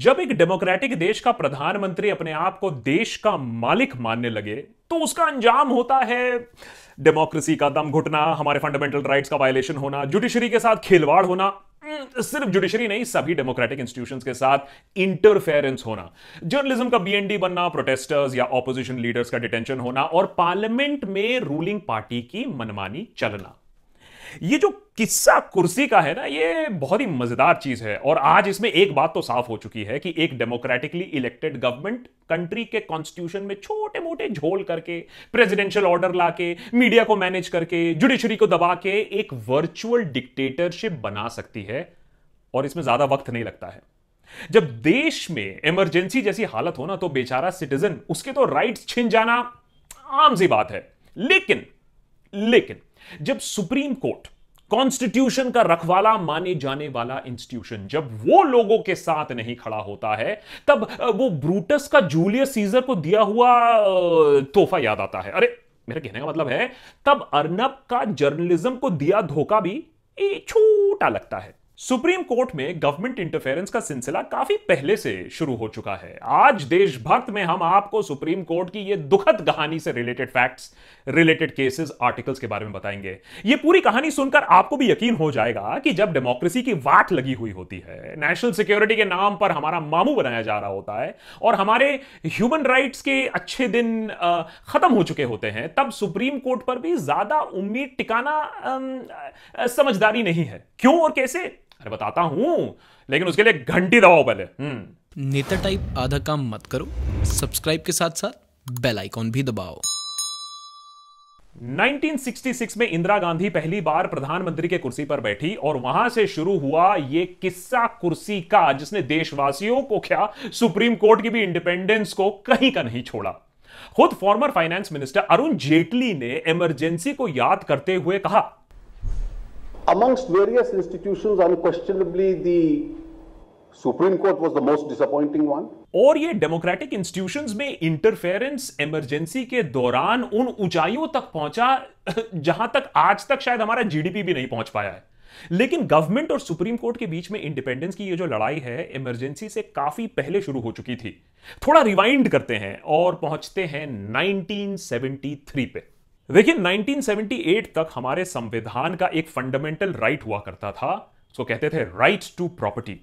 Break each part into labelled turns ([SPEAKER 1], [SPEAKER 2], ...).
[SPEAKER 1] जब एक डेमोक्रेटिक देश का प्रधानमंत्री अपने आप को देश का मालिक मानने लगे तो उसका अंजाम होता है डेमोक्रेसी का दम घुटना हमारे फंडामेंटल राइट्स का वायलेशन होना जुडिशरी के साथ खिलवाड़ होना हम्म, सिर्फ जुडिशरी नहीं सभी डेमोक्रेटिक इंस्टीट्यूशन के साथ इंटरफेरेंस होना जर्नलिज्म का बीएनडी बनना प्रोटेस्टर्स या ऑपोजिशन लीडर्स का डिटेंशन होना और पार्लियामेंट में रूलिंग पार्टी की मनमानी चलना ये जो किस्सा कुर्सी का है ना ये बहुत ही मजेदार चीज है और आज इसमें एक बात तो साफ हो चुकी है कि एक डेमोक्रेटिकली इलेक्टेड गवर्नमेंट कंट्री के कॉन्स्टिट्यूशन में छोटे मोटे झोल करके प्रेसिडेंशियल ऑर्डर लाके मीडिया को मैनेज करके जुडिशरी को दबा के एक वर्चुअल डिक्टेटरशिप बना सकती है और इसमें ज्यादा वक्त नहीं लगता है जब देश में इमरजेंसी जैसी हालत हो ना तो बेचारा सिटीजन उसके तो राइट छिन जाना आम सी बात है लेकिन लेकिन जब सुप्रीम कोर्ट कॉन्स्टिट्यूशन का रखवाला माने जाने वाला इंस्टीट्यूशन जब वो लोगों के साथ नहीं खड़ा होता है तब वो ब्रूटस का जूलियस सीजर को दिया हुआ तोहफा याद आता है अरे मेरे कहने का मतलब है तब अर्नब का जर्नलिज्म को दिया धोखा भी छोटा लगता है सुप्रीम कोर्ट में गवर्नमेंट इंटरफेरेंस का सिलसिला काफी पहले से शुरू हो चुका है आज देशभक्त में हम आपको सुप्रीम कोर्ट की ये दुखद कहानी से related facts related cases articles के बारे में बताएंगे ये पूरी कहानी सुनकर आपको भी यकीन हो जाएगा कि जब डेमोक्रेसी की वाट लगी हुई होती है नेशनल सिक्योरिटी के नाम पर हमारा मामू बनाया जा रहा होता है और हमारे ह्यूमन राइट्स के अच्छे दिन खत्म हो चुके होते हैं तब सुप्रीम कोर्ट पर भी ज्यादा उम्मीद टिकाना समझदारी नहीं है क्यों और कैसे अरे बताता हूँ लेकिन उसके लिए घंटी दबाओ पहले हम्म। नेता टाइप आधा काम मत करो सब्सक्राइब के साथ साथ बेल आइकॉन भी दबाओ 1966 में इंदिरा गांधी पहली बार प्रधानमंत्री के कुर्सी पर बैठी और वहां से शुरू हुआ ये किस्सा कुर्सी का जिसने देशवासियों को क्या सुप्रीम कोर्ट की भी इंडिपेंडेंस को कहीं का नहीं छोड़ा खुद former finance minister Arun Jaitley ने इमरजेंसी को याद करते हुए कहा amongst various institutions, unquestionably the supreme court was the most disappointing one और ये डेमोक्रेटिक इंस्टीट्यूशंस में इंटरफेरेंस इमरजेंसी के दौरान उन ऊंचाइयों तक पहुंचा जहां तक आज तक शायद हमारा जीडीपी भी नहीं पहुंच पाया है लेकिन गवर्नमेंट और सुप्रीम कोर्ट के बीच में इंडिपेंडेंस की ये जो लड़ाई है इमरजेंसी से काफी पहले शुरू हो चुकी थी थोड़ा रिवाइंड करते हैं और पहुंचते हैं 1973 पे देखिए 1978 तक हमारे संविधान का एक फंडामेंटल राइट हुआ करता था उसको कहते थे राइट टू प्रॉपर्टी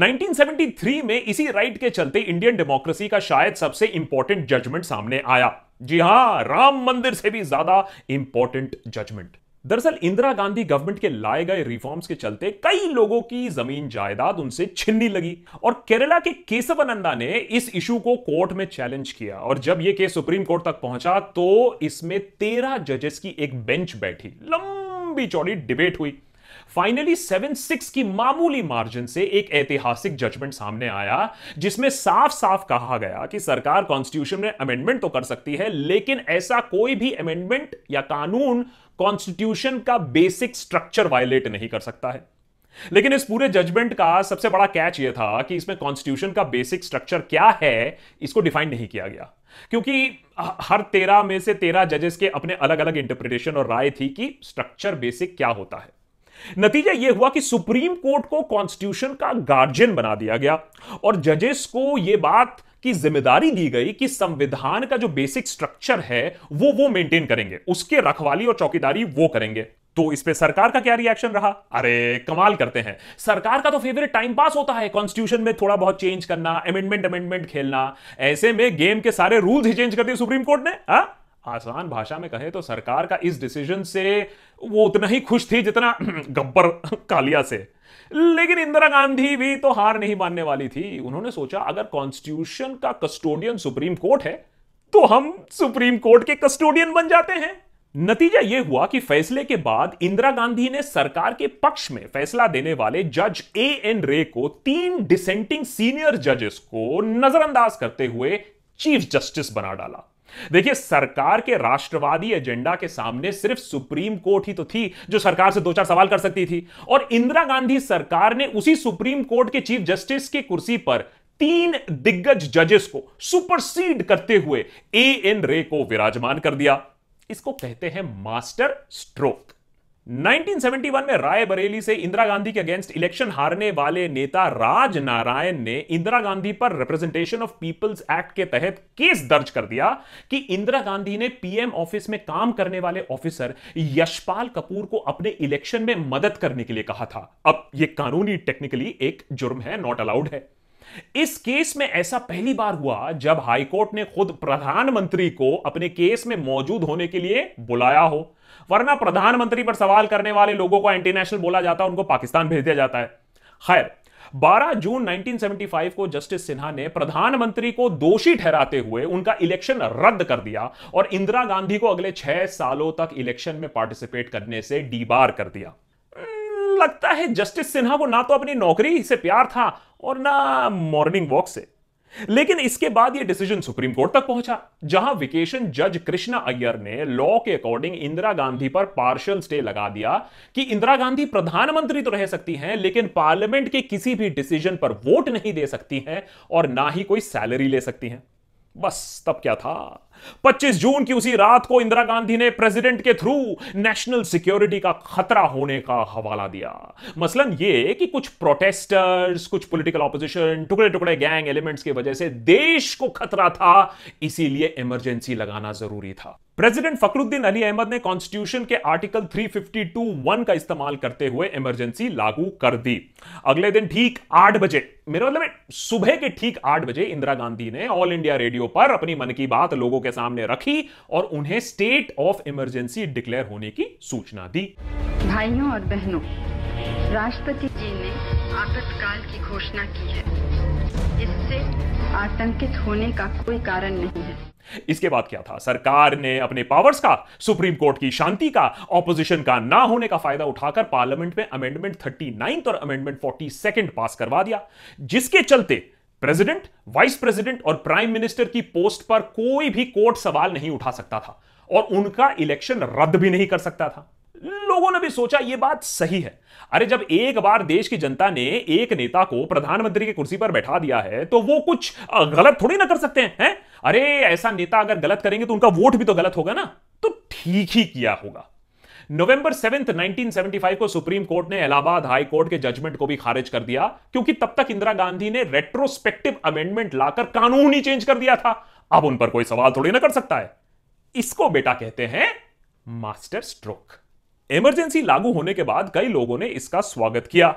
[SPEAKER 1] 1973 में इसी राइट के चलते इंडियन डेमोक्रेसी का शायद सबसे इंपॉर्टेंट जजमेंट सामने आया जी हां राम मंदिर से भी ज्यादा इंपॉर्टेंट जजमेंट दरअसल इंदिरा गांधी गवर्नमेंट के लाए गए रिफॉर्म्स के चलते कई लोगों की जमीन जायदाद उनसे छिन्नी लगी और केरला के केसवानंदा ने इस इशू को कोर्ट में चैलेंज किया और जब यह केस सुप्रीम कोर्ट तक पहुंचा तो इसमें तेरह जजेस की एक बेंच बैठी लंबी चौड़ी डिबेट हुई फाइनली सेवन सिक्स की मामूली मार्जिन से एक ऐतिहासिक जजमेंट सामने आया जिसमें साफ साफ कहा गया कि सरकार कॉन्स्टिट्यूशन में अमेंडमेंट तो कर सकती है लेकिन ऐसा कोई भी अमेंडमेंट या कानून कॉन्स्टिट्यूशन का बेसिक स्ट्रक्चर वायलेट नहीं कर सकता है लेकिन इस पूरे जजमेंट का सबसे बड़ा कैच यह था कि इसमें कॉन्स्टिट्यूशन का बेसिक स्ट्रक्चर क्या है इसको डिफाइन नहीं किया गया क्योंकि हर तेरह में से तेरह जजेस के अपने अलग अलग इंटरप्रिटेशन और राय थी कि स्ट्रक्चर बेसिक क्या होता है नतीजा यह हुआ कि सुप्रीम कोर्ट को कॉन्स्टिट्यूशन का गार्जियन बना दिया गया और जजेस को यह बात की जिम्मेदारी दी गई कि संविधान का जो बेसिक स्ट्रक्चर है वो वो मेंटेन करेंगे उसके रखवाली और चौकीदारी वो करेंगे तो इस पे सरकार का क्या रिएक्शन रहा अरे कमाल करते हैं सरकार का तो फेवरेट टाइम पास होता है कॉन्स्टिट्यूशन में थोड़ा बहुत चेंज करना अमेंडमेंट अमेंडमेंट खेलना ऐसे में गेम के सारे रूल्स ही चेंज कर दिए सुप्रीम कोर्ट ने हा? आसान भाषा में कहें तो सरकार का इस डिसीजन से वो उतना ही खुश थी जितना गब्बर कालिया से लेकिन इंदिरा गांधी भी तो हार नहीं मानने वाली थी उन्होंने सोचा अगर कॉन्स्टिट्यूशन का कस्टोडियन सुप्रीम कोर्ट है तो हम सुप्रीम कोर्ट के कस्टोडियन बन जाते हैं नतीजा यह हुआ कि फैसले के बाद इंदिरा गांधी ने सरकार के पक्ष में फैसला देने वाले जज ए एन रे को तीन डिसेंटिंग सीनियर जजेस को नजरअंदाज करते हुए चीफ जस्टिस बना डाला देखिए सरकार के राष्ट्रवादी एजेंडा के सामने सिर्फ सुप्रीम कोर्ट ही तो थी जो सरकार से दो चार सवाल कर सकती थी और इंदिरा गांधी सरकार ने उसी सुप्रीम कोर्ट के चीफ जस्टिस की कुर्सी पर तीन दिग्गज जजेस को सुपरसीड करते हुए ए एन रे को विराजमान कर दिया इसको कहते हैं मास्टर स्ट्रोक 1971 में रायबरेली से इंदिरा गांधी के अगेंस्ट इलेक्शन हारने वाले नेता राज नारायण ने इंदिरा गांधी पर रिप्रेजेंटेशन ऑफ पीपल्स एक्ट के तहत केस दर्ज कर दिया कि इंदिरा गांधी ने पीएम ऑफिस में काम करने वाले ऑफिसर यशपाल कपूर को अपने इलेक्शन में मदद करने के लिए कहा था अब यह कानूनी टेक्निकली एक जुर्म है नॉट अलाउड है इस केस में ऐसा पहली बार हुआ जब हाईकोर्ट ने खुद प्रधानमंत्री को अपने केस में मौजूद होने के लिए बुलाया हो वरना प्रधानमंत्री पर सवाल करने वाले लोगों को एंटी बोला जाता है उनको पाकिस्तान भेज दिया जाता है खैर 12 जून 1975 को जस्टिस सिन्हा ने प्रधानमंत्री को दोषी ठहराते हुए उनका इलेक्शन रद्द कर दिया और इंदिरा गांधी को अगले छह सालों तक इलेक्शन में पार्टिसिपेट करने से डीबार कर दिया लगता है जस्टिस सिन्हा को ना तो अपनी नौकरी से प्यार था और ना मॉर्निंग वॉक से लेकिन इसके बाद यह डिसीजन सुप्रीम कोर्ट तक पहुंचा जहां वेकेशन जज कृष्णा अय्यर ने लॉ के अकॉर्डिंग इंदिरा गांधी पर पार्शियल स्टे लगा दिया कि इंदिरा गांधी प्रधानमंत्री तो रह सकती हैं लेकिन पार्लियामेंट के किसी भी डिसीजन पर वोट नहीं दे सकती हैं और ना ही कोई सैलरी ले सकती हैं बस तब क्या था 25 जून की उसी रात को इंदिरा गांधी ने प्रेसिडेंट के थ्रू नेशनल सिक्योरिटी का खतरा होने का हवाला दिया मसलन ये कि कुछ प्रोटेस्टर्स कुछ पॉलिटिकल ऑपोजिशन टुकड़े टुकड़े गैंग एलिमेंट्स की वजह से देश को खतरा था इसीलिए इमरजेंसी लगाना जरूरी था प्रेसिडेंट फकरुद्दीन अली अहमद ने कॉन्स्टिट्यूशन के आर्टिकल 352 का इस्तेमाल करते हुए इमरजेंसी लागू कर दी अगले दिन ठीक आठ बजे मेरे मतलब सुबह के ठीक आठ बजे इंदिरा गांधी ने ऑल इंडिया रेडियो पर अपनी मन की बात लोगों के सामने रखी और उन्हें स्टेट ऑफ इमरजेंसी डिक्लेयर होने की सूचना दी भाइयों और बहनों राष्ट्रपति जी ने आपातकाल की घोषणा की है इससे आतंकित होने का कोई कारण नहीं है इसके बाद क्या था सरकार ने अपने पावर्स का सुप्रीम कोर्ट की शांति का ऑपोजिशन का ना होने का फायदा उठाकर पार्लियामेंट में अमेंडमेंट थर्टी और अमेंडमेंट फोर्टी पास करवा दिया जिसके चलते प्रेसिडेंट वाइस प्रेसिडेंट और प्राइम मिनिस्टर की पोस्ट पर कोई भी कोर्ट सवाल नहीं उठा सकता था और उनका इलेक्शन रद्द भी नहीं कर सकता था लोगों ने भी सोचा यह बात सही है अरे जब एक बार देश की जनता ने एक नेता को प्रधानमंत्री की कुर्सी पर बैठा दिया है तो वो कुछ गलत थोड़ी ना कर सकते हैं है? अरे ऐसा नेता अगर गलत करेंगे तो उनका वोट भी तो गलत होगा ना तो ठीक ही किया होगा नवंबर सेवेंथ 1975 को सुप्रीम कोर्ट ने इलाहाबाद हाई कोर्ट के जजमेंट को भी खारिज कर दिया क्योंकि तब तक इंदिरा गांधी ने रेट्रोस्पेक्टिव अमेंडमेंट लाकर कानून ही चेंज कर दिया था अब उन पर कोई सवाल थोड़ी ना कर सकता है इसको बेटा कहते हैं मास्टर स्ट्रोक इमरजेंसी लागू होने के बाद कई लोगों ने इसका स्वागत किया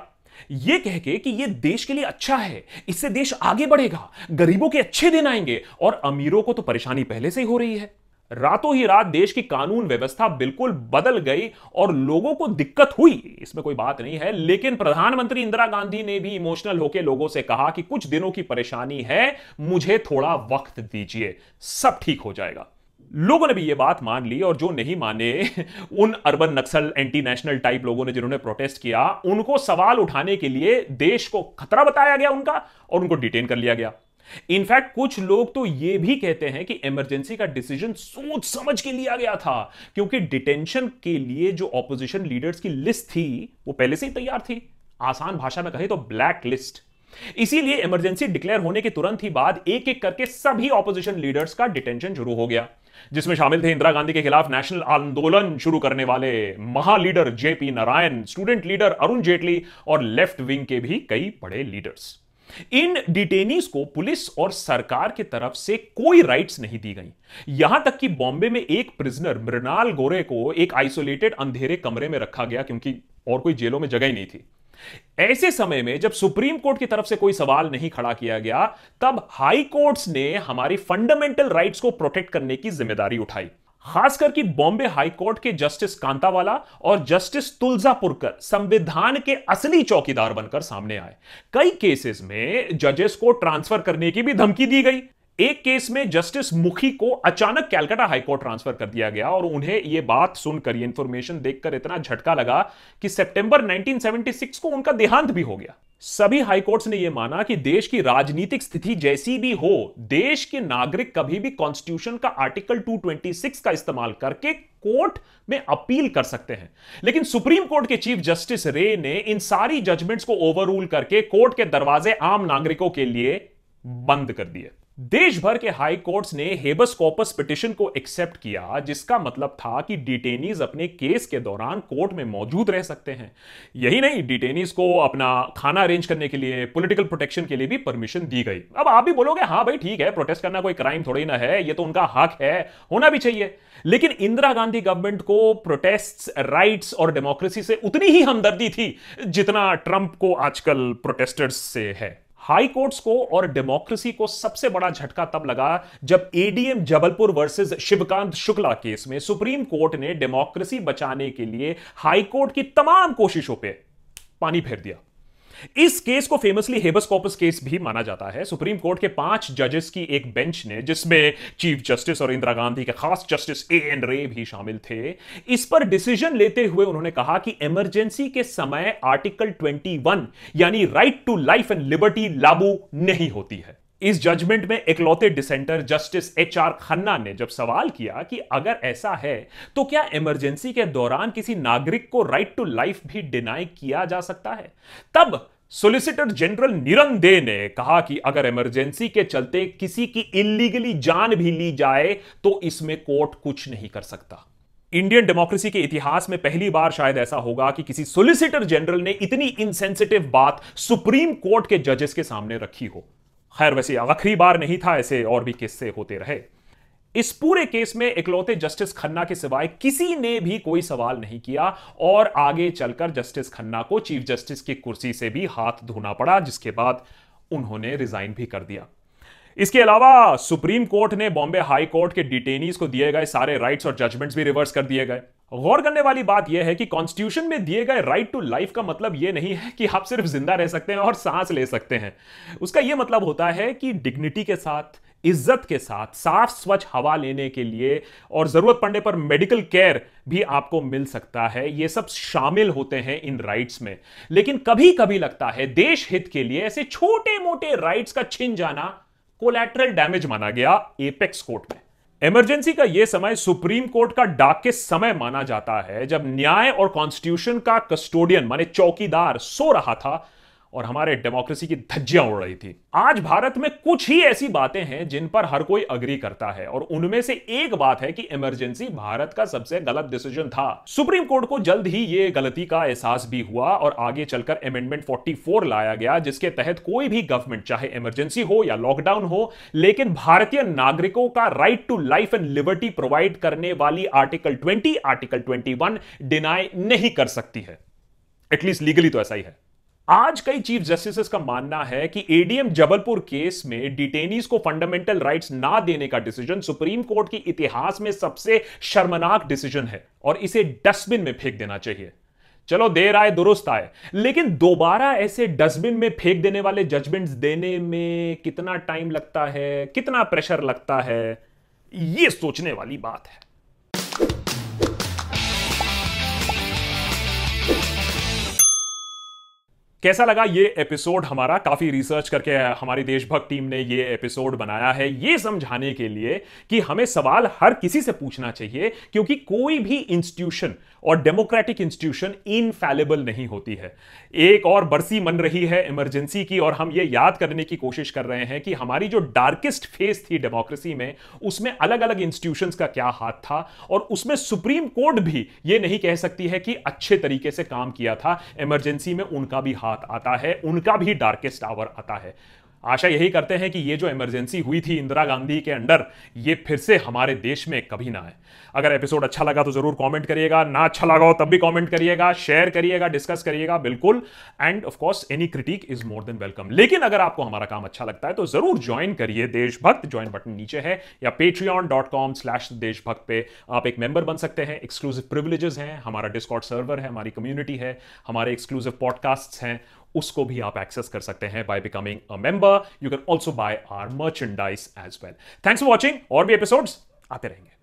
[SPEAKER 1] यह कह के कि यह देश के लिए अच्छा है इससे देश आगे बढ़ेगा गरीबों के अच्छे दिन आएंगे और अमीरों को तो परेशानी पहले से ही हो रही है रातों ही रात देश की कानून व्यवस्था बिल्कुल बदल गई और लोगों को दिक्कत हुई इसमें कोई बात नहीं है लेकिन प्रधानमंत्री इंदिरा गांधी ने भी इमोशनल होकर लोगों से कहा कि कुछ दिनों की परेशानी है मुझे थोड़ा वक्त दीजिए सब ठीक हो जाएगा लोगों ने भी ये बात मान ली और जो नहीं माने उन urban Naxal anti national type लोगों ने जिन्होंने प्रोटेस्ट किया उनको सवाल उठाने के लिए देश को खतरा बताया गया उनका और उनको डिटेन कर लिया गया इनफैक्ट कुछ लोग तो यह भी कहते हैं कि इमरजेंसी का डिसीजन सोच समझ के लिया गया था क्योंकि डिटेंशन के लिए जो ऑपोजिशन लीडर्स की लिस्ट थी वो पहले से ही तैयार थी आसान भाषा में कहे तो ब्लैक लिस्ट इसीलिए इमरजेंसी डिक्लेयर होने के तुरंत ही बाद एक एक करके सभी ऑपोजिशन लीडर्स का डिटेंशन शुरू हो गया जिसमें शामिल थे इंदिरा गांधी के खिलाफ नेशनल आंदोलन शुरू करने वाले महालीडर JP Narayan student leader Arun Jaitley और लेफ्ट विंग के भी कई बड़े लीडर्स इन डिटेनिस को पुलिस और सरकार की तरफ से कोई राइट्स नहीं दी गई यहां तक कि बॉम्बे में एक प्रिजनर मृणाल गोरे को एक आइसोलेटेड अंधेरे कमरे में रखा गया क्योंकि और कोई जेलों में जगह ही नहीं थी ऐसे समय में जब सुप्रीम कोर्ट की तरफ से कोई सवाल नहीं खड़ा किया गया तब हाई कोर्ट्स ने हमारी फंडामेंटल राइट्स को प्रोटेक्ट करने की जिम्मेदारी उठाई खासकर कि बॉम्बे हाईकोर्ट के जस्टिस कांतावाला और जस्टिस तुलजापुरकर संविधान के असली चौकीदार बनकर सामने आए कई केसेस में जजेस को ट्रांसफर करने की भी धमकी दी गई एक केस में जस्टिस मुखी को अचानक कैलकाटा हाईकोर्ट ट्रांसफर कर दिया गया और उन्हें यह बात सुनकर ये इंफॉर्मेशन देखकर इतना झटका लगा कि सितंबर 1976 को उनका देहांत भी हो गया सभी हाईकोर्ट्स ने यह माना कि देश की राजनीतिक स्थिति जैसी भी हो देश के नागरिक कभी भी कॉन्स्टिट्यूशन का आर्टिकल 226 का इस्तेमाल करके कोर्ट में अपील कर सकते हैं लेकिन सुप्रीम कोर्ट के चीफ जस्टिस रे ने इन सारी जजमेंट्स को ओवर रूल करके कोर्ट के दरवाजे आम नागरिकों के लिए बंद कर दिए देश भर के हाई कोर्ट्स ने हेबस कॉपस पिटिशन को एक्सेप्ट किया जिसका मतलब था कि डिटेनीज अपने केस के दौरान कोर्ट में मौजूद रह सकते हैं यही नहीं डिटेनीज को अपना खाना अरेंज करने के लिए पॉलिटिकल प्रोटेक्शन के लिए भी परमिशन दी गई अब आप भी बोलोगे हाँ भाई ठीक है प्रोटेस्ट करना कोई क्राइम थोड़ी ना है ये तो उनका हक है होना भी चाहिए लेकिन इंदिरा गांधी गवर्नमेंट को प्रोटेस्ट राइट्स और डेमोक्रेसी से उतनी ही हमदर्दी थी जितना ट्रंप को आजकल प्रोटेस्टर्स से है हाई कोर्ट्स को और डेमोक्रेसी को सबसे बड़ा झटका तब लगा जब ADM Jabalpur versus Shivkant Shukla case में सुप्रीम कोर्ट ने डेमोक्रेसी बचाने के लिए हाई कोर्ट की तमाम कोशिशों पे पानी फेर दिया इस केस को फेमसली हेबस कॉपस केस भी माना जाता है सुप्रीम कोर्ट के पांच जजेस की एक बेंच ने जिसमें चीफ जस्टिस और इंदिरा गांधी के खास जस्टिस ए एन रे भी शामिल थे इस पर डिसीजन लेते हुए उन्होंने कहा कि इमरजेंसी के समय आर्टिकल 21 यानी right to life and liberty लागू नहीं होती है इस जजमेंट में एकलौते dissenter justice H R Khanna ने जब सवाल किया कि अगर ऐसा है तो क्या इमरजेंसी के दौरान किसी नागरिक को राइट टू लाइफ भी डिनाई किया जा सकता है तब सोलिसिटर जनरल निरन दे ने कहा कि अगर इमरजेंसी के चलते किसी की इलीगली जान भी ली जाए तो इसमें कोर्ट कुछ नहीं कर सकता इंडियन डेमोक्रेसी के इतिहास में पहली बार शायद ऐसा होगा कि किसी सोलिसिटर जनरल ने इतनी इनसेंसिटिव बात सुप्रीम कोर्ट के जजेस के सामने रखी हो खैर वैसे आखिरी बार नहीं था ऐसे और भी किस्से होते रहे इस पूरे केस में इकलौते जस्टिस खन्ना के सिवाय किसी ने भी कोई सवाल नहीं किया और आगे चलकर जस्टिस खन्ना को चीफ जस्टिस की कुर्सी से भी हाथ धोना पड़ा जिसके बाद उन्होंने रिजाइन भी कर दिया इसके अलावा सुप्रीम कोर्ट ने बॉम्बे हाई कोर्ट के डिटेनीज को दिए गए सारे राइट्स और जजमेंट्स भी रिवर्स कर दिए गए गौर करने वाली बात यह है कि कॉन्स्टिट्यूशन में दिए गए राइट टू लाइफ का मतलब यह नहीं है कि आप सिर्फ जिंदा रह सकते हैं और सांस ले सकते हैं उसका यह मतलब होता है कि डिग्निटी के साथ इज्जत के साथ साफ स्वच्छ हवा लेने के लिए और जरूरत पड़ने पर मेडिकल केयर भी आपको मिल सकता है ये सब शामिल होते हैं इन राइट्स में लेकिन कभी कभी लगता है देश हित के लिए ऐसे छोटे मोटे राइट्स का छिन जाना कोलेट्रल डैमेज माना गया एपेक्स कोर्ट में इमरजेंसी का यह समय सुप्रीम कोर्ट का डाक के समय माना जाता है जब न्याय और कॉन्स्टिट्यूशन का कस्टोडियन माने चौकीदार सो रहा था और हमारे डेमोक्रेसी की धज्जियां उड़ रही थी आज भारत में कुछ ही ऐसी बातें हैं जिन पर हर कोई अग्री करता है और उनमें से एक बात है कि इमरजेंसी भारत का सबसे गलत डिसीजन था सुप्रीम कोर्ट को जल्द ही ये गलती का एहसास भी हुआ और आगे चलकर अमेंडमेंट 44 लाया गया जिसके तहत कोई भी गवर्नमेंट चाहे इमरजेंसी हो या लॉकडाउन हो लेकिन भारतीय नागरिकों का right to life and liberty provide करने वाली article twenty article twenty deny नहीं कर सकती है एटलीस्ट लीगली तो ऐसा ही है आज कई चीफ जस्टिस का मानना है कि एडीएम जबलपुर केस में डिटेनिस को फंडामेंटल राइट्स ना देने का डिसीजन सुप्रीम कोर्ट के इतिहास में सबसे शर्मनाक डिसीजन है और इसे डस्टबिन में फेंक देना चाहिए चलो देर आए दुरुस्त आए लेकिन दोबारा ऐसे डस्टबिन में फेंक देने वाले जजमेंट्स देने में कितना टाइम लगता है कितना प्रेशर लगता है यह सोचने वाली बात है कैसा लगा ये एपिसोड हमारा काफ़ी रिसर्च करके हमारी देशभक्त टीम ने ये एपिसोड बनाया है ये समझाने के लिए कि हमें सवाल हर किसी से पूछना चाहिए क्योंकि कोई भी इंस्टीट्यूशन और डेमोक्रेटिक इंस्टीट्यूशन इनफैलेबल नहीं होती है एक और बरसी मन रही है इमरजेंसी की और हम ये याद करने की कोशिश कर रहे हैं कि हमारी जो डार्केस्ट फेज थी डेमोक्रेसी में उसमें अलग अलग इंस्टीट्यूशंस का क्या हाथ था और उसमें सुप्रीम कोर्ट भी ये नहीं कह सकती है कि अच्छे तरीके से काम किया था इमरजेंसी में उनका भी हाथ हाथ आता है उनका भी डार्केस्ट आवर आता है आशा यही करते हैं कि ये जो इमरजेंसी हुई थी इंदिरा गांधी के अंडर ये फिर से हमारे देश में कभी ना आए अगर एपिसोड अच्छा लगा तो जरूर कमेंट करिएगा ना अच्छा लगा हो तब भी कमेंट करिएगा शेयर करिएगा डिस्कस करिएगा बिल्कुल and of course any critic is more than welcome लेकिन अगर आपको हमारा काम अच्छा लगता है तो जरूर ज्वाइन करिए देशभक्त ज्वाइन बटन नीचे है या पेट्रियॉन डॉट कॉम स्लैश देशभक्त पे आप एक मेंबर बन सकते हैं एक्सक्लूसिव प्रिविलेजेस हैं हमारा डिस्कॉट सर्वर है हमारी कम्युनिटी है हमारे एक्सक्लूसिव पॉडकास्ट हैं उसको भी आप एक्सेस कर सकते हैं by becoming a member you can also buy our merchandise as well thanks for watching और भी एपिसोड्स आते रहेंगे